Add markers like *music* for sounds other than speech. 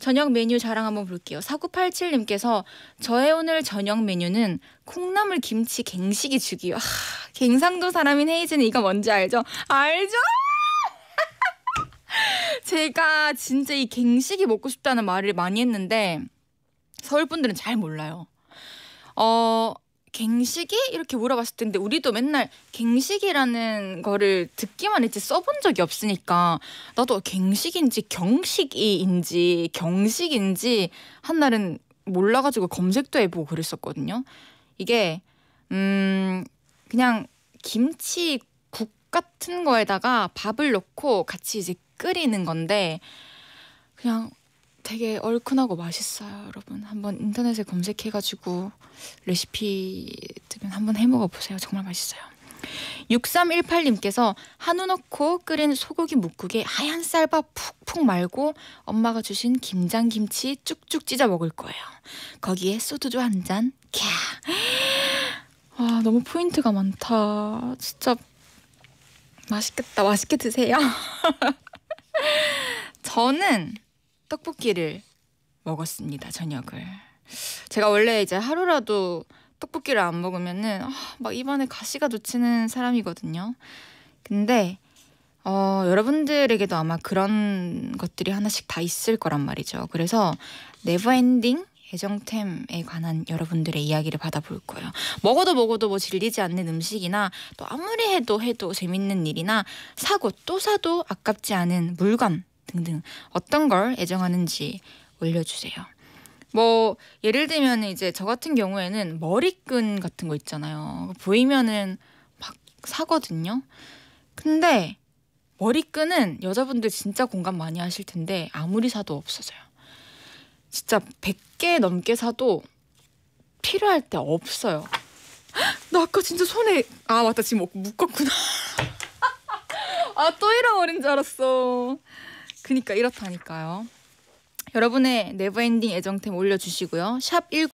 저녁 메뉴 자랑 한번 볼게요. 4987님께서 저의 오늘 저녁 메뉴는 콩나물 김치 갱식이 죽이요. 아, 갱상도 사람인 헤이즈는 이거 뭔지 알죠? 알죠? *laughs* 제가 진짜 이 갱식이 먹고 싶다는 말을 많이 했는데 서울 분들은 잘 몰라요. 어, 갱식이 이렇게 물어봤을 텐데 우리도 맨날 갱식이라는 거를 듣기만 했지 써본 적이 없으니까 나도 갱식인지 경식이인지 경식인지 한날은 몰라가지고 검색도 해보고 그랬었거든요. 이게 음 그냥 김치 국 같은 거에다가 밥을 넣고 같이 이제 끓이는 건데 그냥 되게 얼큰하고 맛있어요, 여러분. 한번 인터넷에 검색해가지고 레시피 뜨면 한번 해먹어 보세요. 정말 맛있어요. 6318님께서 한우 넣고 끓인 소고기 묵국에 하얀 쌀밥 푹푹 말고 엄마가 주신 김장 김치 쭉쭉 찢어 먹을 거예요. 거기에 소주주 한 잔. 캬. 와, 너무 포인트가 많다. 진짜 맛있겠다. 맛있게 드세요. *laughs* 저는 떡볶이를 먹었습니다. 저녁을. 제가 원래 이제 하루라도 떡볶이를 안 먹으면은 아, 막 입안에 가시가 돋치는 사람이거든요. 근데 어, 여러분들에게도 아마 그런 것들이 하나씩 다 있을 거란 말이죠. 그래서 네버엔딩 애정템에 관한 여러분들의 이야기를 받아볼 거예요. 먹어도 먹어도 뭐 질리지 않는 음식이나 또 아무리 해도 해도 재밌는 일이나 사고 또 사도 아깝지 않은 물건 등등 어떤 걸 애정하는지 올려주세요. 뭐 예를 들면 이제 저 같은 경우에는 머리끈 같은 거 있잖아요. 보이면은 막 사거든요. 근데 머리끈은 여자분들 진짜 공감 많이 하실 텐데 아무리 사도 없어져요. 진짜 100개 넘게 사도 필요할 때 없어요. 나 아까 진짜 손에 아 맞다 지금 묶었구나. *laughs* 아또 잃어버린 줄 알았어. 그니까 러 이렇다니까요. 여러분의 네버엔딩 애정템 올려주시고요. 샵1